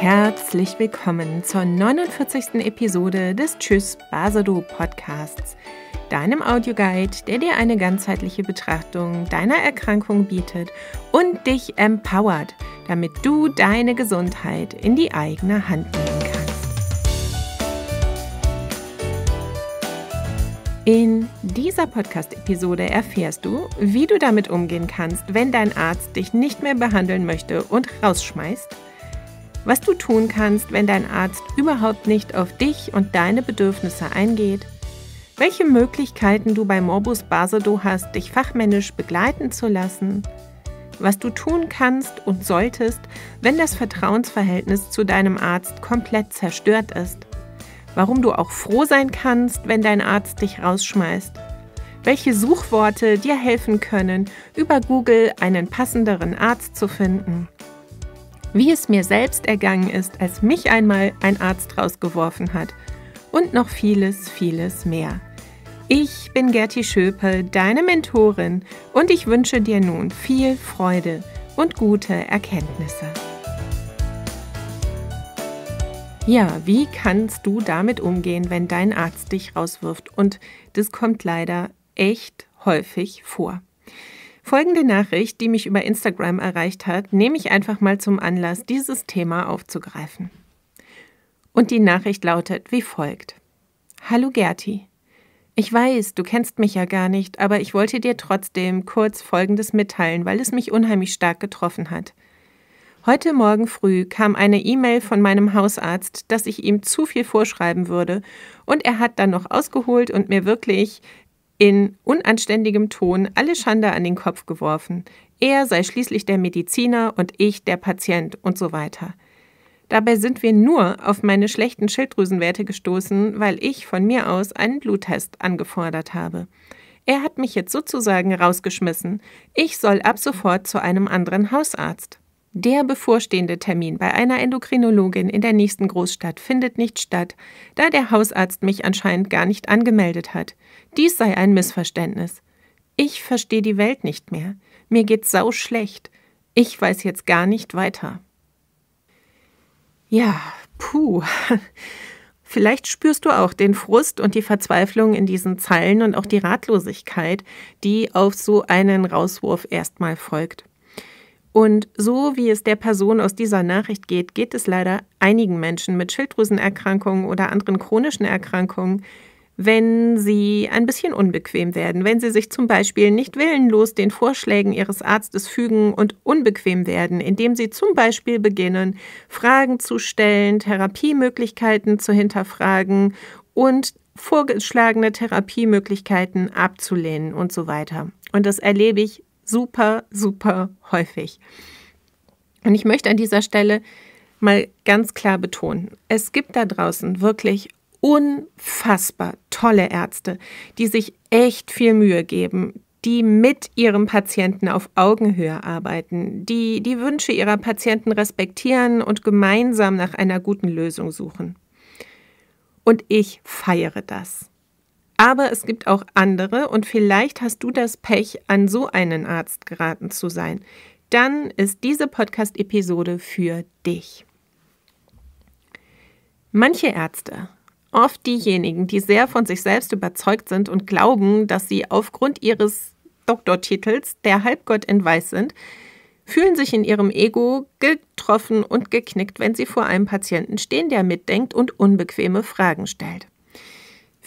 Herzlich willkommen zur 49. Episode des Tschüss Basado Podcasts, deinem Audioguide, der dir eine ganzheitliche Betrachtung deiner Erkrankung bietet und dich empowert, damit du deine Gesundheit in die eigene Hand nehmen kannst. In dieser Podcast-Episode erfährst du, wie du damit umgehen kannst, wenn dein Arzt dich nicht mehr behandeln möchte und rausschmeißt – was du tun kannst, wenn dein Arzt überhaupt nicht auf dich und deine Bedürfnisse eingeht, welche Möglichkeiten du bei Morbus Basedo hast, dich fachmännisch begleiten zu lassen, was du tun kannst und solltest, wenn das Vertrauensverhältnis zu deinem Arzt komplett zerstört ist, warum du auch froh sein kannst, wenn dein Arzt dich rausschmeißt, welche Suchworte dir helfen können, über Google einen passenderen Arzt zu finden wie es mir selbst ergangen ist, als mich einmal ein Arzt rausgeworfen hat und noch vieles, vieles mehr. Ich bin Gerti Schöpel, deine Mentorin, und ich wünsche dir nun viel Freude und gute Erkenntnisse. Ja, wie kannst du damit umgehen, wenn dein Arzt dich rauswirft? Und das kommt leider echt häufig vor. Folgende Nachricht, die mich über Instagram erreicht hat, nehme ich einfach mal zum Anlass, dieses Thema aufzugreifen. Und die Nachricht lautet wie folgt. Hallo Gerti. Ich weiß, du kennst mich ja gar nicht, aber ich wollte dir trotzdem kurz Folgendes mitteilen, weil es mich unheimlich stark getroffen hat. Heute Morgen früh kam eine E-Mail von meinem Hausarzt, dass ich ihm zu viel vorschreiben würde, und er hat dann noch ausgeholt und mir wirklich in unanständigem Ton alle Schande an den Kopf geworfen. Er sei schließlich der Mediziner und ich der Patient und so weiter. Dabei sind wir nur auf meine schlechten Schilddrüsenwerte gestoßen, weil ich von mir aus einen Bluttest angefordert habe. Er hat mich jetzt sozusagen rausgeschmissen. Ich soll ab sofort zu einem anderen Hausarzt. Der bevorstehende Termin bei einer Endokrinologin in der nächsten Großstadt findet nicht statt, da der Hausarzt mich anscheinend gar nicht angemeldet hat. Dies sei ein Missverständnis. Ich verstehe die Welt nicht mehr. Mir geht's sau schlecht. Ich weiß jetzt gar nicht weiter. Ja, puh. Vielleicht spürst du auch den Frust und die Verzweiflung in diesen Zeilen und auch die Ratlosigkeit, die auf so einen Rauswurf erstmal folgt. Und so wie es der Person aus dieser Nachricht geht, geht es leider einigen Menschen mit Schilddrüsenerkrankungen oder anderen chronischen Erkrankungen, wenn sie ein bisschen unbequem werden, wenn sie sich zum Beispiel nicht willenlos den Vorschlägen ihres Arztes fügen und unbequem werden, indem sie zum Beispiel beginnen, Fragen zu stellen, Therapiemöglichkeiten zu hinterfragen und vorgeschlagene Therapiemöglichkeiten abzulehnen und so weiter. Und das erlebe ich super, super häufig. Und ich möchte an dieser Stelle mal ganz klar betonen, es gibt da draußen wirklich unfassbar tolle Ärzte, die sich echt viel Mühe geben, die mit ihrem Patienten auf Augenhöhe arbeiten, die die Wünsche ihrer Patienten respektieren und gemeinsam nach einer guten Lösung suchen. Und ich feiere das. Aber es gibt auch andere und vielleicht hast du das Pech, an so einen Arzt geraten zu sein. Dann ist diese Podcast-Episode für dich. Manche Ärzte, oft diejenigen, die sehr von sich selbst überzeugt sind und glauben, dass sie aufgrund ihres Doktortitels der Halbgott in Weiß sind, fühlen sich in ihrem Ego getroffen und geknickt, wenn sie vor einem Patienten stehen, der mitdenkt und unbequeme Fragen stellt.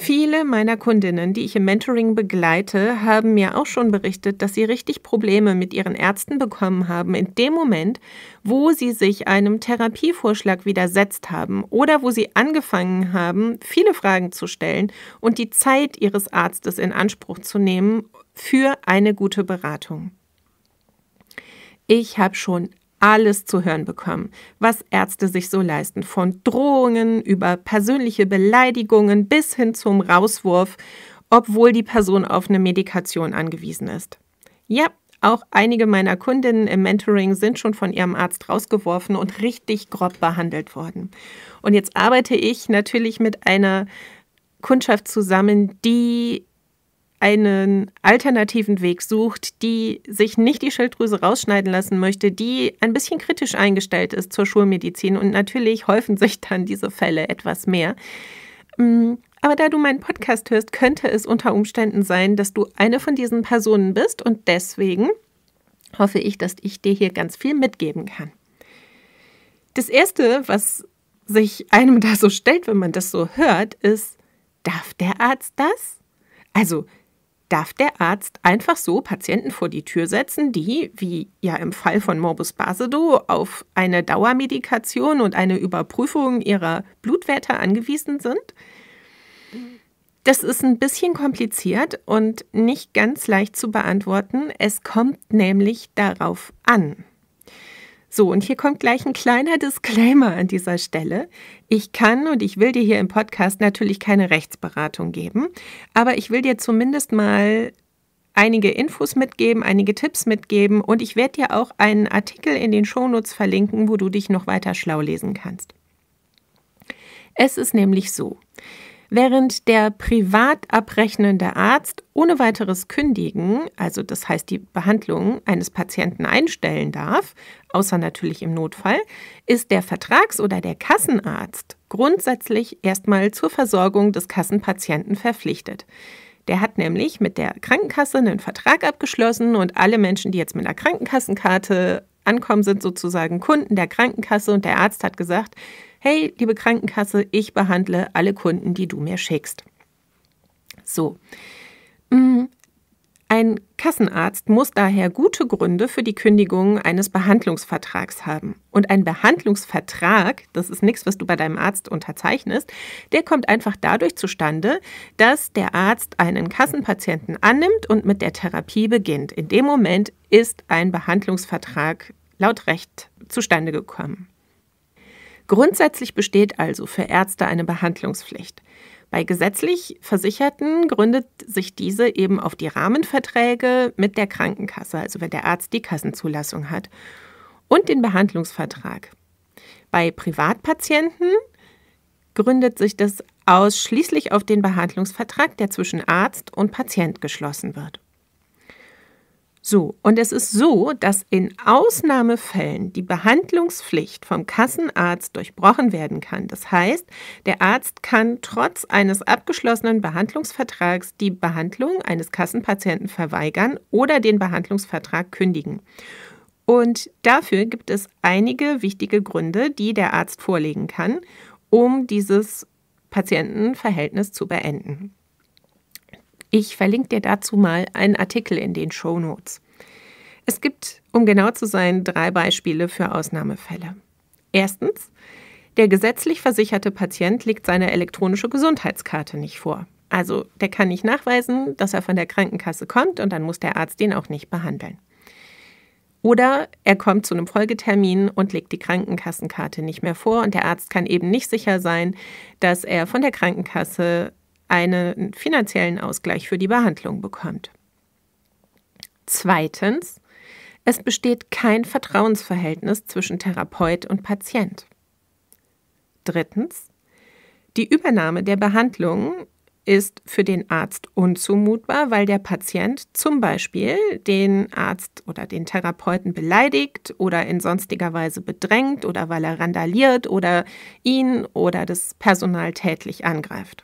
Viele meiner Kundinnen, die ich im Mentoring begleite, haben mir auch schon berichtet, dass sie richtig Probleme mit ihren Ärzten bekommen haben in dem Moment, wo sie sich einem Therapievorschlag widersetzt haben oder wo sie angefangen haben, viele Fragen zu stellen und die Zeit ihres Arztes in Anspruch zu nehmen für eine gute Beratung. Ich habe schon alles zu hören bekommen, was Ärzte sich so leisten, von Drohungen über persönliche Beleidigungen bis hin zum Rauswurf, obwohl die Person auf eine Medikation angewiesen ist. Ja, auch einige meiner Kundinnen im Mentoring sind schon von ihrem Arzt rausgeworfen und richtig grob behandelt worden. Und jetzt arbeite ich natürlich mit einer Kundschaft zusammen, die einen alternativen Weg sucht, die sich nicht die Schilddrüse rausschneiden lassen möchte, die ein bisschen kritisch eingestellt ist zur Schulmedizin und natürlich häufen sich dann diese Fälle etwas mehr. Mm, aber da du meinen Podcast hörst, könnte es unter Umständen sein, dass du eine von diesen Personen bist und deswegen hoffe ich, dass ich dir hier ganz viel mitgeben kann. Das Erste, was sich einem da so stellt, wenn man das so hört, ist, darf der Arzt das? Also darf der Arzt einfach so Patienten vor die Tür setzen, die, wie ja im Fall von Morbus Basedow, auf eine Dauermedikation und eine Überprüfung ihrer Blutwerte angewiesen sind? Das ist ein bisschen kompliziert und nicht ganz leicht zu beantworten. Es kommt nämlich darauf an. So, und hier kommt gleich ein kleiner Disclaimer an dieser Stelle. Ich kann und ich will dir hier im Podcast natürlich keine Rechtsberatung geben, aber ich will dir zumindest mal einige Infos mitgeben, einige Tipps mitgeben und ich werde dir auch einen Artikel in den Shownotes verlinken, wo du dich noch weiter schlau lesen kannst. Es ist nämlich so, Während der privat abrechnende Arzt ohne weiteres kündigen, also das heißt die Behandlung eines Patienten einstellen darf, außer natürlich im Notfall, ist der Vertrags- oder der Kassenarzt grundsätzlich erstmal zur Versorgung des Kassenpatienten verpflichtet. Der hat nämlich mit der Krankenkasse einen Vertrag abgeschlossen und alle Menschen, die jetzt mit einer Krankenkassenkarte ankommen, sind sozusagen Kunden der Krankenkasse und der Arzt hat gesagt, hey, liebe Krankenkasse, ich behandle alle Kunden, die du mir schickst. So. Mm, ein Kassenarzt muss daher gute Gründe für die Kündigung eines Behandlungsvertrags haben. Und ein Behandlungsvertrag, das ist nichts, was du bei deinem Arzt unterzeichnest, der kommt einfach dadurch zustande, dass der Arzt einen Kassenpatienten annimmt und mit der Therapie beginnt. In dem Moment ist ein Behandlungsvertrag laut Recht zustande gekommen. Grundsätzlich besteht also für Ärzte eine Behandlungspflicht. Bei gesetzlich Versicherten gründet sich diese eben auf die Rahmenverträge mit der Krankenkasse, also wenn der Arzt die Kassenzulassung hat, und den Behandlungsvertrag. Bei Privatpatienten gründet sich das ausschließlich auf den Behandlungsvertrag, der zwischen Arzt und Patient geschlossen wird. So, und es ist so, dass in Ausnahmefällen die Behandlungspflicht vom Kassenarzt durchbrochen werden kann. Das heißt, der Arzt kann trotz eines abgeschlossenen Behandlungsvertrags die Behandlung eines Kassenpatienten verweigern oder den Behandlungsvertrag kündigen. Und dafür gibt es einige wichtige Gründe, die der Arzt vorlegen kann, um dieses Patientenverhältnis zu beenden. Ich verlinke dir dazu mal einen Artikel in den Show Notes. Es gibt, um genau zu sein, drei Beispiele für Ausnahmefälle. Erstens, der gesetzlich versicherte Patient legt seine elektronische Gesundheitskarte nicht vor. Also der kann nicht nachweisen, dass er von der Krankenkasse kommt und dann muss der Arzt ihn auch nicht behandeln. Oder er kommt zu einem Folgetermin und legt die Krankenkassenkarte nicht mehr vor und der Arzt kann eben nicht sicher sein, dass er von der Krankenkasse einen finanziellen Ausgleich für die Behandlung bekommt. Zweitens, es besteht kein Vertrauensverhältnis zwischen Therapeut und Patient. Drittens, die Übernahme der Behandlung ist für den Arzt unzumutbar, weil der Patient zum Beispiel den Arzt oder den Therapeuten beleidigt oder in sonstiger Weise bedrängt oder weil er randaliert oder ihn oder das Personal tätlich angreift.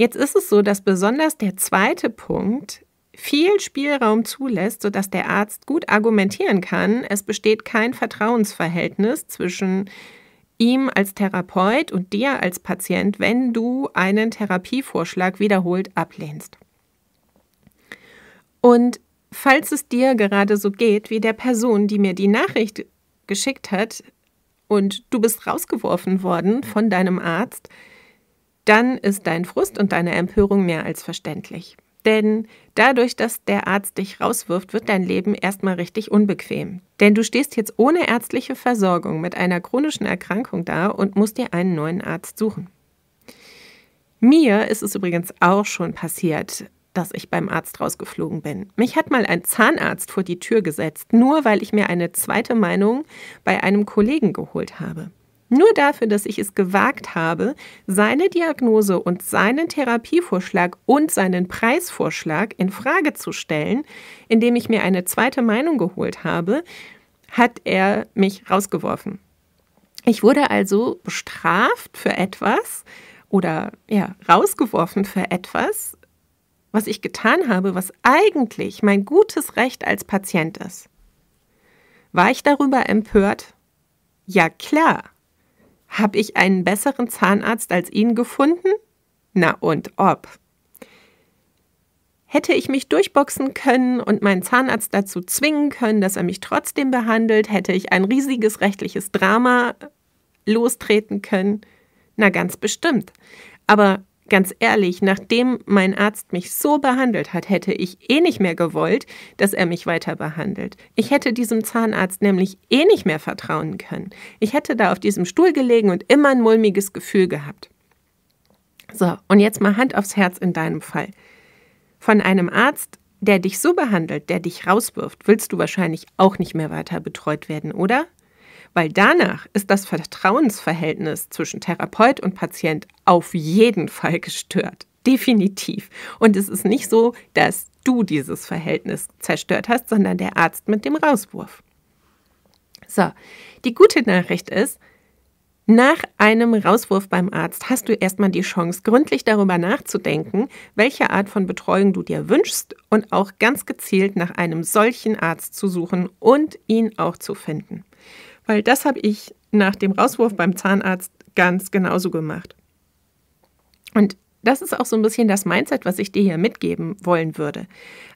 Jetzt ist es so, dass besonders der zweite Punkt viel Spielraum zulässt, sodass der Arzt gut argumentieren kann, es besteht kein Vertrauensverhältnis zwischen ihm als Therapeut und dir als Patient, wenn du einen Therapievorschlag wiederholt ablehnst. Und falls es dir gerade so geht wie der Person, die mir die Nachricht geschickt hat und du bist rausgeworfen worden von deinem Arzt, dann ist dein Frust und deine Empörung mehr als verständlich. Denn dadurch, dass der Arzt dich rauswirft, wird dein Leben erstmal richtig unbequem. Denn du stehst jetzt ohne ärztliche Versorgung mit einer chronischen Erkrankung da und musst dir einen neuen Arzt suchen. Mir ist es übrigens auch schon passiert, dass ich beim Arzt rausgeflogen bin. Mich hat mal ein Zahnarzt vor die Tür gesetzt, nur weil ich mir eine zweite Meinung bei einem Kollegen geholt habe. Nur dafür, dass ich es gewagt habe, seine Diagnose und seinen Therapievorschlag und seinen Preisvorschlag in Frage zu stellen, indem ich mir eine zweite Meinung geholt habe, hat er mich rausgeworfen. Ich wurde also bestraft für etwas oder ja, rausgeworfen für etwas, was ich getan habe, was eigentlich mein gutes Recht als Patient ist. War ich darüber empört? Ja klar, habe ich einen besseren Zahnarzt als ihn gefunden? Na und ob. Hätte ich mich durchboxen können und meinen Zahnarzt dazu zwingen können, dass er mich trotzdem behandelt, hätte ich ein riesiges rechtliches Drama lostreten können? Na ganz bestimmt. Aber Ganz ehrlich, nachdem mein Arzt mich so behandelt hat, hätte ich eh nicht mehr gewollt, dass er mich weiter behandelt. Ich hätte diesem Zahnarzt nämlich eh nicht mehr vertrauen können. Ich hätte da auf diesem Stuhl gelegen und immer ein mulmiges Gefühl gehabt. So, und jetzt mal Hand aufs Herz in deinem Fall. Von einem Arzt, der dich so behandelt, der dich rauswirft, willst du wahrscheinlich auch nicht mehr weiter betreut werden, oder? weil danach ist das Vertrauensverhältnis zwischen Therapeut und Patient auf jeden Fall gestört. Definitiv. Und es ist nicht so, dass du dieses Verhältnis zerstört hast, sondern der Arzt mit dem Rauswurf. So, die gute Nachricht ist, nach einem Rauswurf beim Arzt hast du erstmal die Chance, gründlich darüber nachzudenken, welche Art von Betreuung du dir wünschst und auch ganz gezielt nach einem solchen Arzt zu suchen und ihn auch zu finden. Weil das habe ich nach dem Rauswurf beim Zahnarzt ganz genauso gemacht. Und das ist auch so ein bisschen das Mindset, was ich dir hier mitgeben wollen würde.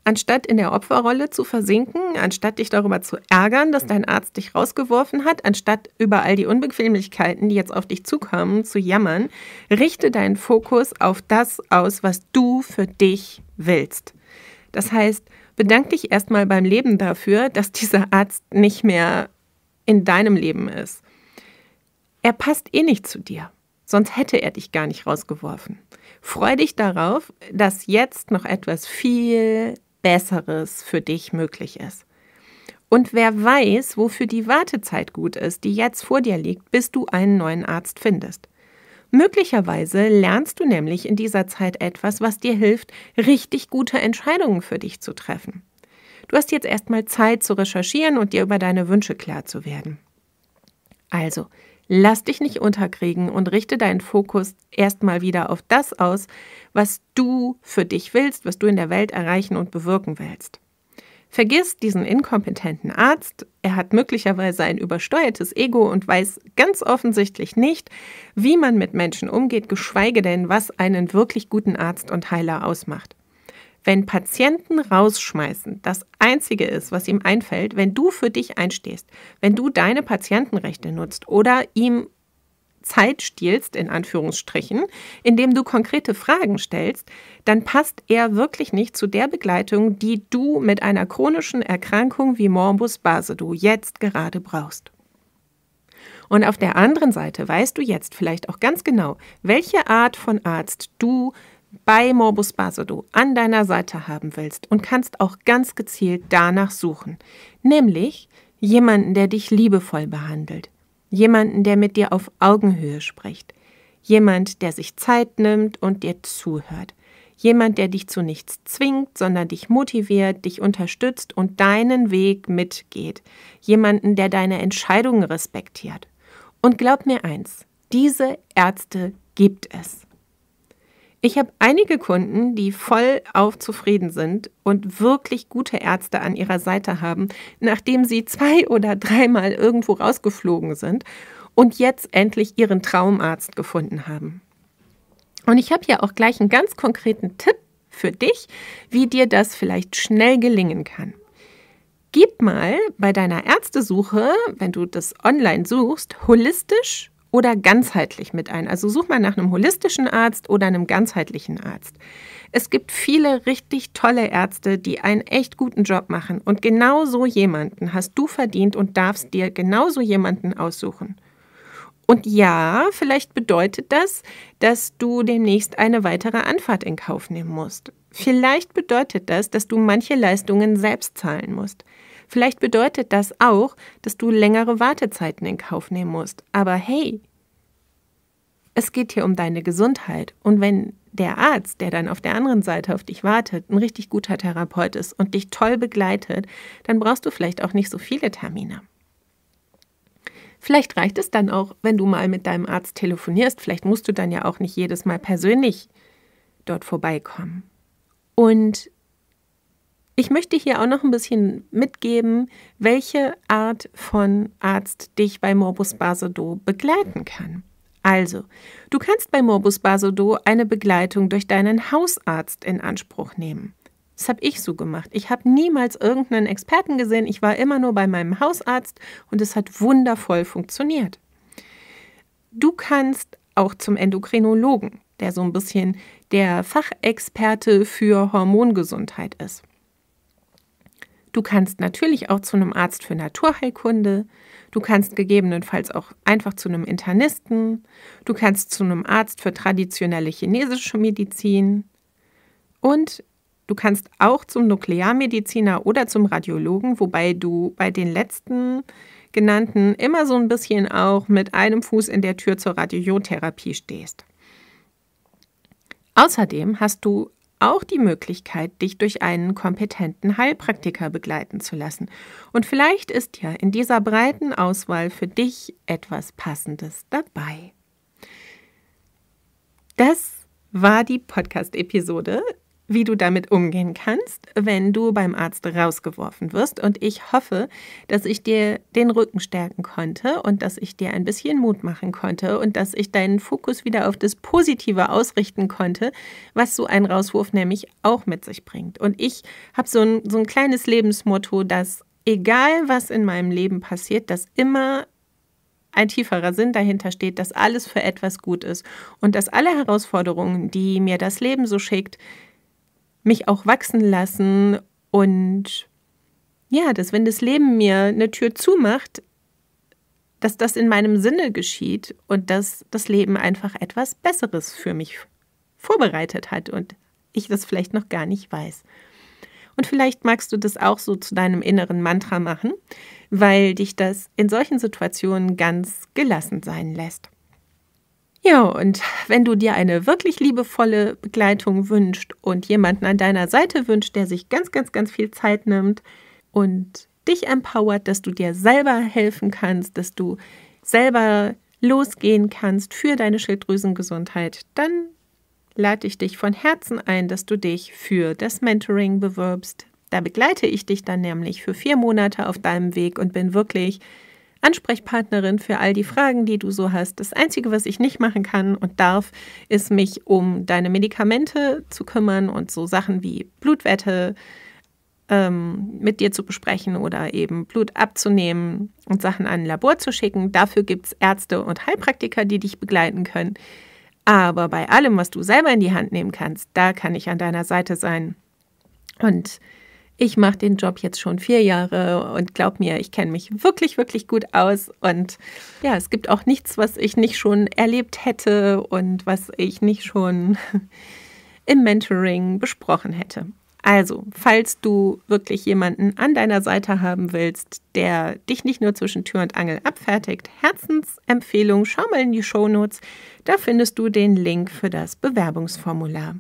Anstatt in der Opferrolle zu versinken, anstatt dich darüber zu ärgern, dass dein Arzt dich rausgeworfen hat, anstatt über all die Unbequemlichkeiten, die jetzt auf dich zukommen, zu jammern, richte deinen Fokus auf das aus, was du für dich willst. Das heißt, bedank dich erstmal beim Leben dafür, dass dieser Arzt nicht mehr in deinem Leben ist. Er passt eh nicht zu dir, sonst hätte er dich gar nicht rausgeworfen. Freu dich darauf, dass jetzt noch etwas viel Besseres für dich möglich ist. Und wer weiß, wofür die Wartezeit gut ist, die jetzt vor dir liegt, bis du einen neuen Arzt findest. Möglicherweise lernst du nämlich in dieser Zeit etwas, was dir hilft, richtig gute Entscheidungen für dich zu treffen. Du hast jetzt erstmal Zeit zu recherchieren und dir über deine Wünsche klar zu werden. Also, lass dich nicht unterkriegen und richte deinen Fokus erstmal wieder auf das aus, was du für dich willst, was du in der Welt erreichen und bewirken willst. Vergiss diesen inkompetenten Arzt, er hat möglicherweise ein übersteuertes Ego und weiß ganz offensichtlich nicht, wie man mit Menschen umgeht, geschweige denn, was einen wirklich guten Arzt und Heiler ausmacht wenn Patienten rausschmeißen das Einzige ist, was ihm einfällt, wenn du für dich einstehst, wenn du deine Patientenrechte nutzt oder ihm Zeit stiehlst, in Anführungsstrichen, indem du konkrete Fragen stellst, dann passt er wirklich nicht zu der Begleitung, die du mit einer chronischen Erkrankung wie Morbus Basedow jetzt gerade brauchst. Und auf der anderen Seite weißt du jetzt vielleicht auch ganz genau, welche Art von Arzt du bei Morbus Basedow an deiner Seite haben willst und kannst auch ganz gezielt danach suchen, nämlich jemanden, der dich liebevoll behandelt, jemanden, der mit dir auf Augenhöhe spricht, jemand, der sich Zeit nimmt und dir zuhört, jemand, der dich zu nichts zwingt, sondern dich motiviert, dich unterstützt und deinen Weg mitgeht, jemanden, der deine Entscheidungen respektiert. Und glaub mir eins, diese Ärzte gibt es. Ich habe einige Kunden, die voll auf zufrieden sind und wirklich gute Ärzte an ihrer Seite haben, nachdem sie zwei oder dreimal irgendwo rausgeflogen sind und jetzt endlich ihren Traumarzt gefunden haben. Und ich habe ja auch gleich einen ganz konkreten Tipp für dich, wie dir das vielleicht schnell gelingen kann. Gib mal bei deiner Ärztesuche, wenn du das online suchst, holistisch oder ganzheitlich mit ein. Also such mal nach einem holistischen Arzt oder einem ganzheitlichen Arzt. Es gibt viele richtig tolle Ärzte, die einen echt guten Job machen. Und genau so jemanden hast du verdient und darfst dir genau so jemanden aussuchen. Und ja, vielleicht bedeutet das, dass du demnächst eine weitere Anfahrt in Kauf nehmen musst. Vielleicht bedeutet das, dass du manche Leistungen selbst zahlen musst. Vielleicht bedeutet das auch, dass du längere Wartezeiten in Kauf nehmen musst. Aber hey, es geht hier um deine Gesundheit. Und wenn der Arzt, der dann auf der anderen Seite auf dich wartet, ein richtig guter Therapeut ist und dich toll begleitet, dann brauchst du vielleicht auch nicht so viele Termine. Vielleicht reicht es dann auch, wenn du mal mit deinem Arzt telefonierst. Vielleicht musst du dann ja auch nicht jedes Mal persönlich dort vorbeikommen. Und ich möchte hier auch noch ein bisschen mitgeben, welche Art von Arzt dich bei Morbus Basedow begleiten kann. Also, du kannst bei Morbus Basedow eine Begleitung durch deinen Hausarzt in Anspruch nehmen. Das habe ich so gemacht. Ich habe niemals irgendeinen Experten gesehen. Ich war immer nur bei meinem Hausarzt und es hat wundervoll funktioniert. Du kannst auch zum Endokrinologen, der so ein bisschen der Fachexperte für Hormongesundheit ist. Du kannst natürlich auch zu einem Arzt für Naturheilkunde, du kannst gegebenenfalls auch einfach zu einem Internisten, du kannst zu einem Arzt für traditionelle chinesische Medizin und du kannst auch zum Nuklearmediziner oder zum Radiologen, wobei du bei den letzten genannten immer so ein bisschen auch mit einem Fuß in der Tür zur Radiotherapie stehst. Außerdem hast du auch die Möglichkeit, dich durch einen kompetenten Heilpraktiker begleiten zu lassen. Und vielleicht ist ja in dieser breiten Auswahl für dich etwas Passendes dabei. Das war die Podcast-Episode wie du damit umgehen kannst, wenn du beim Arzt rausgeworfen wirst. Und ich hoffe, dass ich dir den Rücken stärken konnte und dass ich dir ein bisschen Mut machen konnte und dass ich deinen Fokus wieder auf das Positive ausrichten konnte, was so ein Rauswurf nämlich auch mit sich bringt. Und ich habe so ein, so ein kleines Lebensmotto, dass egal was in meinem Leben passiert, dass immer ein tieferer Sinn dahinter steht, dass alles für etwas gut ist und dass alle Herausforderungen, die mir das Leben so schickt, mich auch wachsen lassen und ja, dass wenn das Leben mir eine Tür zumacht, dass das in meinem Sinne geschieht und dass das Leben einfach etwas Besseres für mich vorbereitet hat und ich das vielleicht noch gar nicht weiß. Und vielleicht magst du das auch so zu deinem inneren Mantra machen, weil dich das in solchen Situationen ganz gelassen sein lässt. Ja, und wenn du dir eine wirklich liebevolle Begleitung wünscht und jemanden an deiner Seite wünscht, der sich ganz, ganz, ganz viel Zeit nimmt und dich empowert, dass du dir selber helfen kannst, dass du selber losgehen kannst für deine Schilddrüsengesundheit, dann lade ich dich von Herzen ein, dass du dich für das Mentoring bewirbst. Da begleite ich dich dann nämlich für vier Monate auf deinem Weg und bin wirklich Ansprechpartnerin für all die Fragen, die du so hast. Das Einzige, was ich nicht machen kann und darf, ist mich um deine Medikamente zu kümmern und so Sachen wie Blutwerte ähm, mit dir zu besprechen oder eben Blut abzunehmen und Sachen an ein Labor zu schicken. Dafür gibt es Ärzte und Heilpraktiker, die dich begleiten können. Aber bei allem, was du selber in die Hand nehmen kannst, da kann ich an deiner Seite sein. Und ich mache den Job jetzt schon vier Jahre und glaub mir, ich kenne mich wirklich, wirklich gut aus. Und ja, es gibt auch nichts, was ich nicht schon erlebt hätte und was ich nicht schon im Mentoring besprochen hätte. Also, falls du wirklich jemanden an deiner Seite haben willst, der dich nicht nur zwischen Tür und Angel abfertigt, Herzensempfehlung, schau mal in die Shownotes, da findest du den Link für das Bewerbungsformular.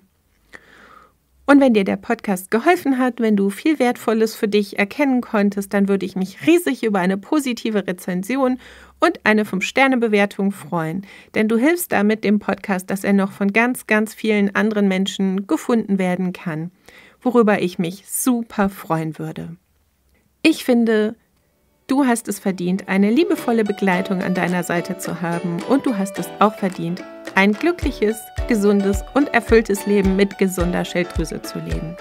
Und wenn dir der Podcast geholfen hat, wenn du viel Wertvolles für dich erkennen konntest, dann würde ich mich riesig über eine positive Rezension und eine 5-Sterne-Bewertung freuen. Denn du hilfst damit dem Podcast, dass er noch von ganz, ganz vielen anderen Menschen gefunden werden kann, worüber ich mich super freuen würde. Ich finde, Du hast es verdient, eine liebevolle Begleitung an deiner Seite zu haben und du hast es auch verdient, ein glückliches, gesundes und erfülltes Leben mit gesunder Schilddrüse zu leben.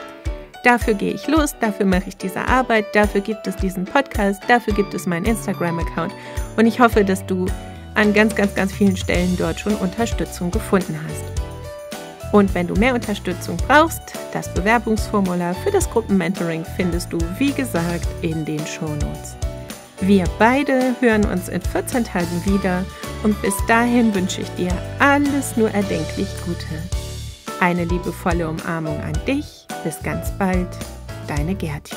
Dafür gehe ich los, dafür mache ich diese Arbeit, dafür gibt es diesen Podcast, dafür gibt es meinen Instagram-Account und ich hoffe, dass du an ganz, ganz, ganz vielen Stellen dort schon Unterstützung gefunden hast. Und wenn du mehr Unterstützung brauchst, das Bewerbungsformular für das Gruppenmentoring findest du, wie gesagt, in den Shownotes. Notes. Wir beide hören uns in 14 Tagen wieder und bis dahin wünsche ich dir alles nur erdenklich Gute. Eine liebevolle Umarmung an dich. Bis ganz bald. Deine Gerti.